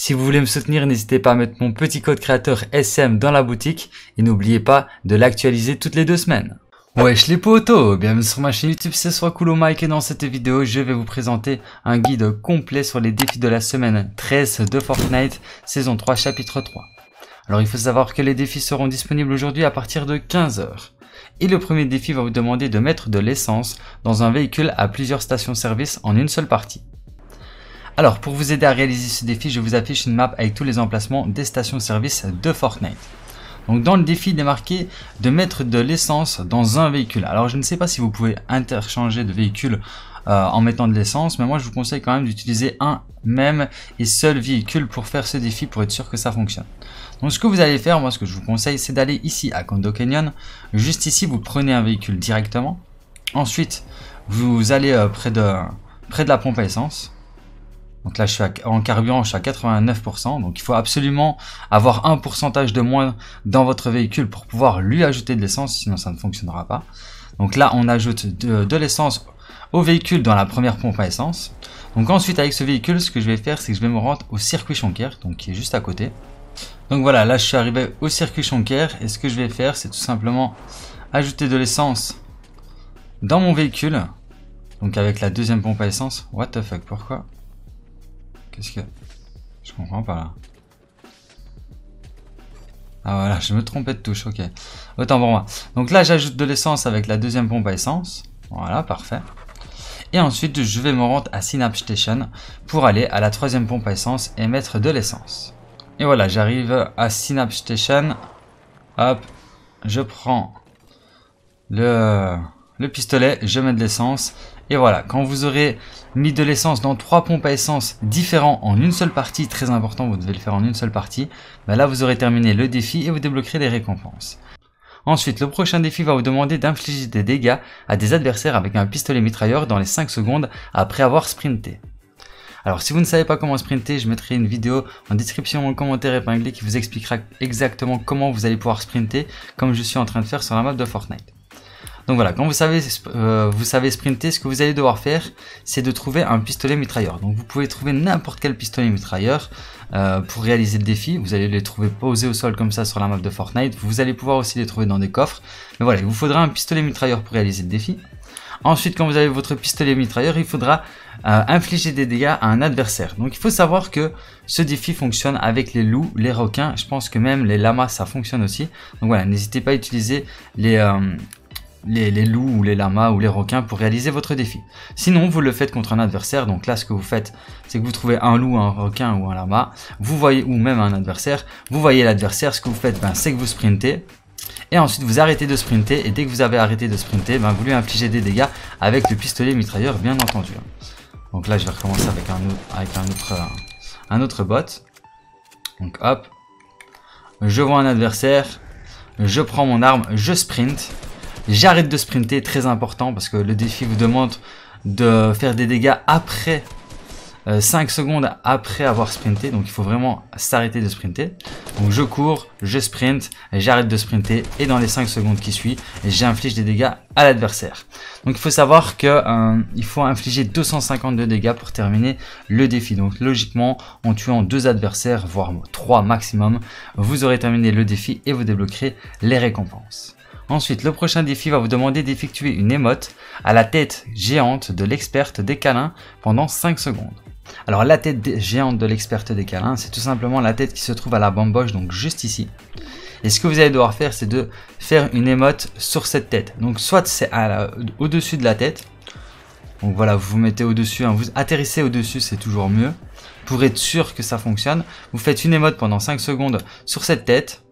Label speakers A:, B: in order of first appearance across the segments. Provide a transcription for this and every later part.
A: Si vous voulez me soutenir, n'hésitez pas à mettre mon petit code créateur SM dans la boutique et n'oubliez pas de l'actualiser toutes les deux semaines. Wesh les potos, bienvenue sur ma chaîne YouTube, c'est soit cool Mike et dans cette vidéo je vais vous présenter un guide complet sur les défis de la semaine 13 de Fortnite, saison 3, chapitre 3. Alors il faut savoir que les défis seront disponibles aujourd'hui à partir de 15h. Et le premier défi va vous demander de mettre de l'essence dans un véhicule à plusieurs stations-service en une seule partie. Alors, pour vous aider à réaliser ce défi, je vous affiche une map avec tous les emplacements des stations-service de Fortnite. Donc dans le défi, il est marqué de mettre de l'essence dans un véhicule. Alors je ne sais pas si vous pouvez interchanger de véhicule euh, en mettant de l'essence, mais moi je vous conseille quand même d'utiliser un même et seul véhicule pour faire ce défi pour être sûr que ça fonctionne. Donc ce que vous allez faire, moi ce que je vous conseille, c'est d'aller ici à Condo Canyon. Juste ici, vous prenez un véhicule directement. Ensuite, vous allez euh, près, près de la pompe à essence. Donc là, je suis en carburant, je suis à 89%. Donc il faut absolument avoir un pourcentage de moins dans votre véhicule pour pouvoir lui ajouter de l'essence, sinon ça ne fonctionnera pas. Donc là, on ajoute de, l'essence au véhicule dans la première pompe à essence. Donc ensuite, avec ce véhicule, ce que je vais faire, c'est que je vais me rendre au circuit Jonquière, donc qui est juste à côté. Donc voilà, là, je suis arrivé au circuit Jonquière et ce que je vais faire, c'est tout simplement ajouter de l'essence dans mon véhicule. Donc avec la deuxième pompe à essence. What the fuck, pourquoi parce que... Je comprends pas là. Ah voilà, je me trompais de touche, ok. Autant pour moi. Donc là, j'ajoute de l'essence avec la deuxième pompe à essence. Voilà, parfait. Et ensuite, je vais me rendre à Synapse Station pour aller à la troisième pompe à essence et mettre de l'essence. Et voilà, j'arrive à Synapse Station. Hop, je prends le le pistolet, je mets de l'essence. Et voilà, quand vous aurez mis de l'essence dans trois pompes à essence différents en une seule partie, très important, vous devez le faire en une seule partie, bah là vous aurez terminé le défi et vous débloquerez des récompenses. Ensuite, le prochain défi va vous demander d'infliger des dégâts à des adversaires avec un pistolet mitrailleur dans les 5 secondes après avoir sprinté. Alors si vous ne savez pas comment sprinter, je mettrai une vidéo en description ou en commentaire épinglé qui vous expliquera exactement comment vous allez pouvoir sprinter comme je suis en train de faire sur la map de Fortnite. Donc voilà, quand vous savez, euh, vous savez sprinter, ce que vous allez devoir faire, c'est de trouver un pistolet mitrailleur. Donc vous pouvez trouver n'importe quel pistolet mitrailleur euh, pour réaliser le défi. Vous allez les trouver posés au sol comme ça sur la map de Fortnite. Vous allez pouvoir aussi les trouver dans des coffres. Mais voilà, il vous faudra un pistolet mitrailleur pour réaliser le défi. Ensuite, quand vous avez votre pistolet mitrailleur, il faudra euh, infliger des dégâts à un adversaire. Donc il faut savoir que ce défi fonctionne avec les loups, les requins, je pense que même les lamas ça fonctionne aussi. Donc voilà, n'hésitez pas à utiliser les, les, loups ou les lamas ou les requins pour réaliser votre défi. Sinon, vous le faites contre un adversaire. Donc là, ce que vous faites, c'est que vous trouvez un loup, un requin ou un lama, vous voyez, ou même un adversaire, vous voyez l'adversaire, ce que vous faites, ben, c'est que vous sprintez, et ensuite vous arrêtez de sprinter et dès que vous avez arrêté de sprinter, ben, vous lui infligez des dégâts avec le pistolet mitrailleur bien entendu. Donc là je vais recommencer avec un, autre, un autre bot. Donc hop, je vois un adversaire, je prends mon arme, je sprinte J'arrête de sprinter, très important, parce que le défi vous demande de faire des dégâts après 5 euh, secondes après avoir sprinté. Donc il faut vraiment s'arrêter de sprinter. Donc je cours, je sprint, j'arrête de sprinter et dans les 5 secondes qui suivent, j'inflige des dégâts à l'adversaire. Donc il faut savoir que euh, il faut infliger 252 dégâts pour terminer le défi. Donc logiquement, en tuant deux adversaires, voire 3 maximum, vous aurez terminé le défi et vous débloquerez les récompenses. Ensuite, le prochain défi va vous demander d'effectuer une émote à la tête géante de l'experte des câlins pendant 5 secondes. Alors la tête géante de l'experte des câlins, c'est tout simplement la tête qui se trouve à la bamboche, donc juste ici. Et ce que vous allez devoir faire, c'est de faire une émote sur cette tête. Donc soit c'est au-dessus de la tête, donc voilà, vous vous mettez au-dessus, hein, vous atterrissez au-dessus, c'est toujours mieux. Pour être sûr que ça fonctionne, vous faites une émote pendant 5 secondes sur cette tête,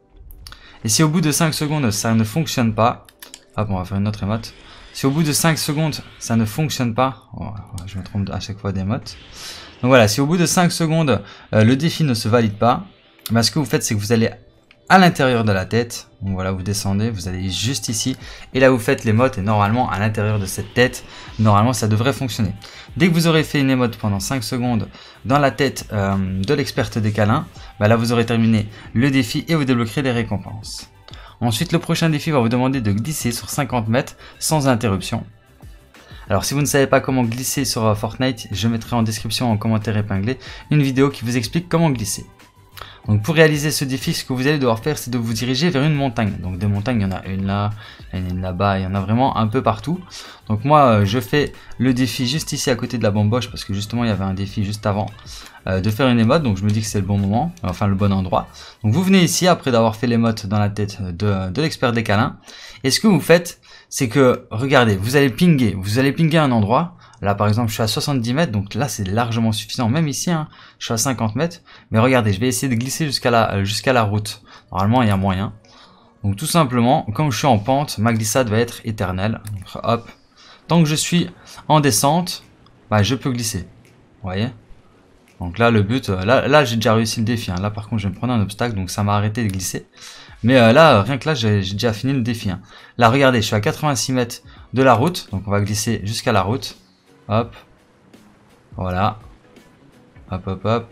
A: et si au bout de 5 secondes ça ne fonctionne pas, hop, ah on va faire une autre émote. Si au bout de 5 secondes ça ne fonctionne pas, oh, je me trompe à chaque fois d'émote. Donc voilà, si au bout de 5 secondes euh, le défi ne se valide pas, bah, ce que vous faites c'est que vous allez à l'intérieur de la tête. voilà, vous descendez, vous allez juste ici. Et là, vous faites l'émote. Et normalement, à l'intérieur de cette tête, normalement, ça devrait fonctionner. Dès que vous aurez fait une émote pendant 5 secondes dans la tête euh, de l'experte des câlins, bah là, vous aurez terminé le défi et vous débloquerez les récompenses. Ensuite, le prochain défi va vous demander de glisser sur 50 mètres sans interruption. Alors si vous ne savez pas comment glisser sur euh, Fortnite, je mettrai en description en commentaire épinglé une vidéo qui vous explique comment glisser. Donc pour réaliser ce défi, ce que vous allez devoir faire, c'est de vous diriger vers une montagne. Donc des montagnes, il y en a une là, il y en a une là-bas, il y en a vraiment un peu partout. Donc moi, euh, je fais le défi juste ici à côté de la bamboche, parce que justement, il y avait un défi juste avant euh, de faire une émote. Donc je me dis que c'est le bon moment, enfin le bon endroit. Donc vous venez ici, après d'avoir fait l'émote dans la tête de, de l'expert des câlins. Et ce que vous faites, c'est que, regardez, vous allez pinguer. Vous allez pinguer un endroit. Là, par exemple, je suis à 70 mètres, donc là, c'est largement suffisant. Même ici, hein, je suis à 50 mètres. Mais regardez, je vais essayer de glisser jusqu'à la, euh, la route. Normalement, il y a moyen. Donc tout simplement, comme je suis en pente, ma glissade va être éternelle. Donc, hop. Tant que je suis en descente, bah, je peux glisser. Vous voyez Donc là, le but... Euh, là, j'ai déjà réussi le défi. Hein. Là, par contre, je vais me prendre un obstacle, donc ça m'a arrêté de glisser. Mais euh, là, rien que là, j'ai déjà fini le défi. Hein. Là, regardez, je suis à 86 mètres de la route. Donc on va glisser jusqu'à la route. Hop. Voilà. Hop, hop, hop.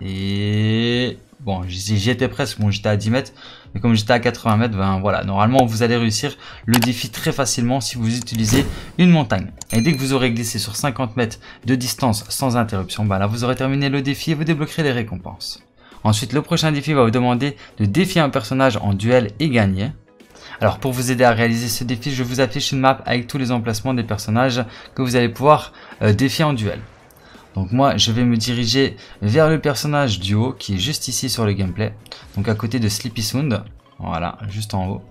A: Et bon, j'y étais presque, bon, j'étais à 10 mètres. Mais comme j'étais à 80 mètres, ben voilà, normalement vous allez réussir le défi très facilement si vous utilisez une montagne. Et dès que vous aurez glissé sur 50 mètres de distance sans interruption, ben là vous aurez terminé le défi et vous débloquerez les récompenses. Ensuite, le prochain défi va vous demander de défier un personnage en duel et gagner. Alors pour vous aider à réaliser ce défi, je vous affiche une map avec tous les emplacements des personnages que vous allez pouvoir euh, défier en duel. Donc moi, je vais me diriger vers le personnage du haut qui est juste ici sur le gameplay, donc à côté de Sleepy Sound, voilà, juste en haut.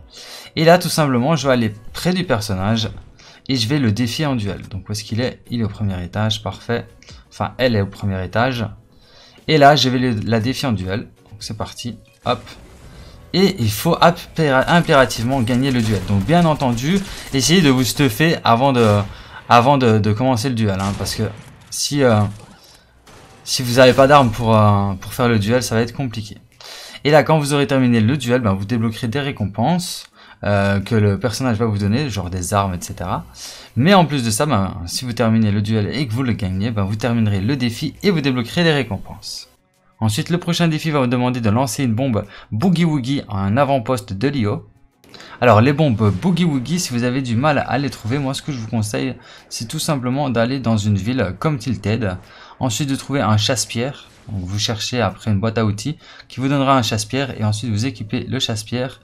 A: Et là, tout simplement, je vais aller près du personnage et je vais le défier en duel. Donc où est-ce qu'il est, Il est au premier étage, parfait. Enfin, elle est au premier étage. Et là, je vais la défier en duel. Donc c'est parti, hop, et il faut impérativement gagner le duel. Donc bien entendu, essayez de vous stuffer avant de, avant de, commencer le duel. Hein, parce que si, euh, si vous n'avez pas d'armes pour, euh, pour faire le duel, ça va être compliqué. Et là, quand vous aurez terminé le duel, ben, vous débloquerez des récompenses euh, que le personnage va vous donner, genre des armes, etc. Mais en plus de ça, ben, si vous terminez le duel et que vous le gagnez, ben, vous terminerez le défi et vous débloquerez des récompenses. Ensuite, le prochain défi va vous demander de lancer une bombe Boogie Woogie à un avant-poste de l'IO. Alors les bombes Boogie Woogie, si vous avez du mal à les trouver, moi ce que je vous conseille, c'est tout simplement d'aller dans une ville comme Tilted. Ensuite de trouver un chasse-pierre. Vous cherchez après une boîte à outils qui vous donnera un chasse-pierre et ensuite vous équipez le chasse-pierre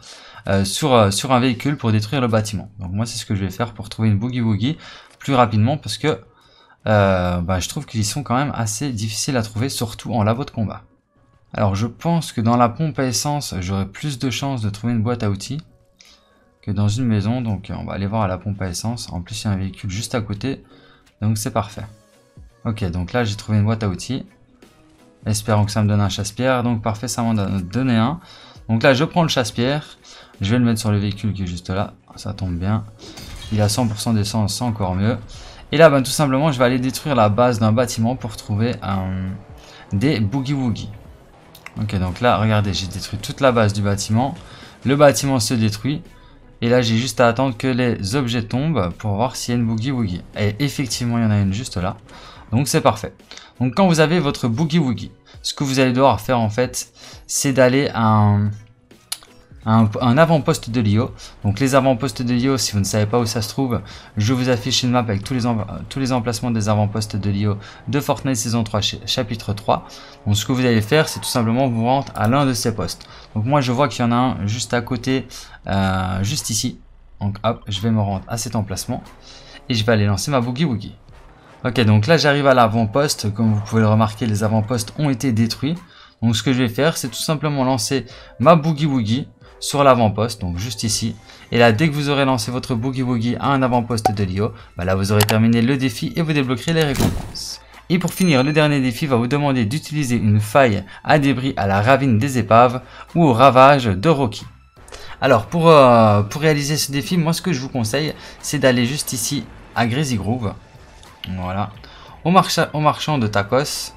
A: euh, sur, euh, sur un véhicule pour détruire le bâtiment. Donc moi c'est ce que je vais faire pour trouver une Boogie Woogie plus rapidement parce que euh, bah, je trouve qu'ils sont quand même assez difficiles à trouver, surtout en labo de combat. Alors je pense que dans la pompe à essence, j'aurai plus de chances de trouver une boîte à outils que dans une maison. Donc on va aller voir à la pompe à essence. En plus, il y a un véhicule juste à côté. Donc c'est parfait. Ok, donc là j'ai trouvé une boîte à outils. Espérons que ça me donne un chasse-pierre. Donc parfait, ça m'en a donné un. Donc là je prends le chasse-pierre. Je vais le mettre sur le véhicule qui est juste là. Ça tombe bien. Il a 100% d'essence, c'est encore mieux. Et là, ben, tout simplement, je vais aller détruire la base d'un bâtiment pour trouver un... des boogie-woogie. Ok, donc là, regardez, j'ai détruit toute la base du bâtiment. Le bâtiment se détruit. Et là, j'ai juste à attendre que les objets tombent pour voir s'il y a une Boogie Woogie. Et effectivement, il y en a une juste là. Donc c'est parfait. Donc quand vous avez votre Boogie Woogie, ce que vous allez devoir faire en fait, c'est d'aller à un un, avant-poste de l'IO. Donc les avant-postes de l'IO, si vous ne savez pas où ça se trouve, je vous affiche une map avec tous les, tous les emplacements des avant-postes de l'IO de Fortnite saison 3 chapitre 3. Donc ce que vous allez faire, c'est tout simplement vous rendre à l'un de ces postes. Donc moi je vois qu'il y en a un juste à côté, euh, juste ici. Donc hop, je vais me rendre à cet emplacement et je vais aller lancer ma Boogie Woogie. Ok, donc là j'arrive à l'avant-poste. Comme vous pouvez le remarquer, les avant-postes ont été détruits. Donc ce que je vais faire, c'est tout simplement lancer ma Boogie Woogie sur l'avant-poste, donc juste ici. Et là, dès que vous aurez lancé votre Boogie Woogie à un avant-poste de Lio, bah là vous aurez terminé le défi et vous débloquerez les récompenses. Et pour finir, le dernier défi va vous demander d'utiliser une faille à débris à la ravine des épaves ou au ravage de Rocky. Alors pour, euh, pour réaliser ce défi, moi ce que je vous conseille, c'est d'aller juste ici à Greasy Groove. Voilà. Au, marchand de tacos,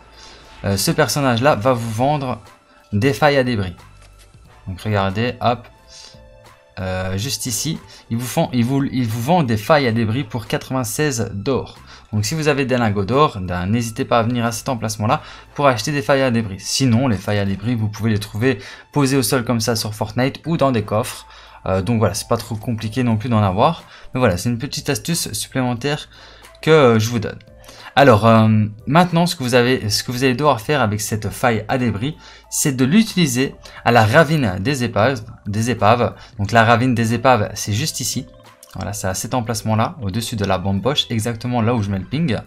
A: euh, ce personnage-là va vous vendre des failles à débris. Donc regardez, hop, euh, juste ici, ils vous, font, ils, vous, ils vous vendent des failles à débris pour 96 d'or. Donc si vous avez des lingots d'or, ben, n'hésitez pas à venir à cet emplacement-là pour acheter des failles à débris. Sinon, les failles à débris, vous pouvez les trouver posées au sol comme ça sur Fortnite ou dans des coffres. Euh, donc voilà, c'est pas trop compliqué non plus d'en avoir. Mais voilà, c'est une petite astuce supplémentaire que euh, je vous donne. Alors, euh, maintenant, ce que, vous avez, ce que vous allez devoir faire avec cette faille à débris, c'est de l'utiliser à la ravine des épaves. Des épaves. Donc la ravine des épaves, c'est juste ici. Voilà, c'est à cet emplacement-là, au-dessus de la bande poche, exactement là où je mets le ping.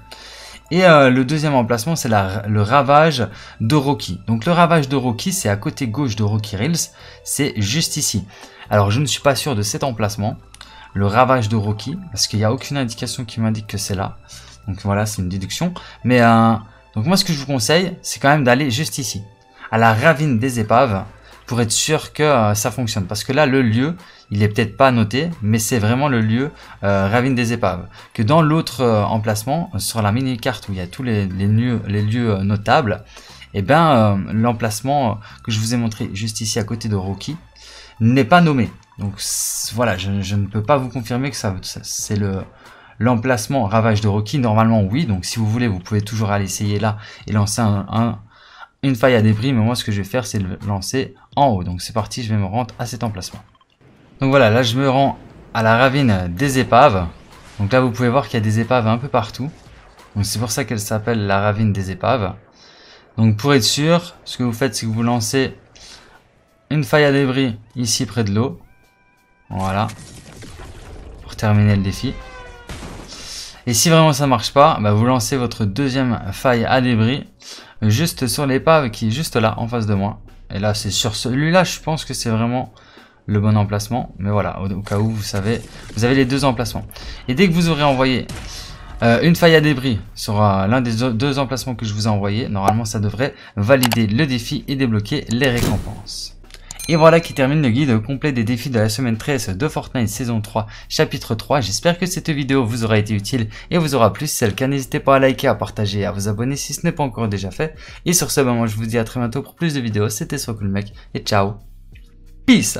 A: Et euh, le deuxième emplacement, c'est le ravage de Rocky. Donc le ravage de Rocky, c'est à côté gauche de Rocky Reels, c'est juste ici. Alors je ne suis pas sûr de cet emplacement, le ravage de Rocky, parce qu'il n'y a aucune indication qui m'indique que c'est là. Donc voilà, c'est une déduction. Mais euh, donc moi, ce que je vous conseille, c'est quand même d'aller juste ici, à la ravine des épaves, pour être sûr que euh, ça fonctionne. Parce que là, le lieu, il est peut-être pas noté, mais c'est vraiment le lieu euh, ravine des épaves. Que dans l'autre euh, emplacement, sur la mini-carte où il y a tous les, lieux, notables, et eh ben l'emplacement que je vous ai montré juste ici à côté de Rocky n'est pas nommé. Donc voilà, je, je, ne peux pas vous confirmer que ça c'est le L'emplacement Ravage de Rocky, normalement oui, donc si vous voulez, vous pouvez toujours aller essayer là et lancer un, une faille à débris, mais moi ce que je vais faire, c'est le lancer en haut. Donc c'est parti, je vais me rendre à cet emplacement. Donc voilà, là je me rends à la ravine des épaves. Donc là vous pouvez voir qu'il y a des épaves un peu partout. Donc c'est pour ça qu'elle s'appelle la ravine des épaves. Donc pour être sûr, ce que vous faites, c'est que vous lancez une faille à débris ici près de l'eau. Voilà. Pour terminer le défi. Et si vraiment ça marche pas, bah, vous lancez votre deuxième faille à débris juste sur l'épave qui est juste là en face de moi. Et là c'est sur celui-là je pense que c'est vraiment le bon emplacement. Mais voilà, au, cas où vous savez, vous avez les deux emplacements. Et dès que vous aurez envoyé euh, une faille à débris sur l'un des deux emplacements que je vous ai envoyé, normalement ça devrait valider le défi et débloquer les récompenses. Et voilà qui termine le guide complet des défis de la semaine 13 de Fortnite saison 3 chapitre 3. J'espère que cette vidéo vous aura été utile et vous aura plu. Si c'est le cas, n'hésitez pas à liker, à partager et à vous abonner si ce n'est pas encore déjà fait. Et sur ce, bah, moment, je vous dis à très bientôt pour plus de vidéos. C'était SoCoolMec Mec et ciao. Peace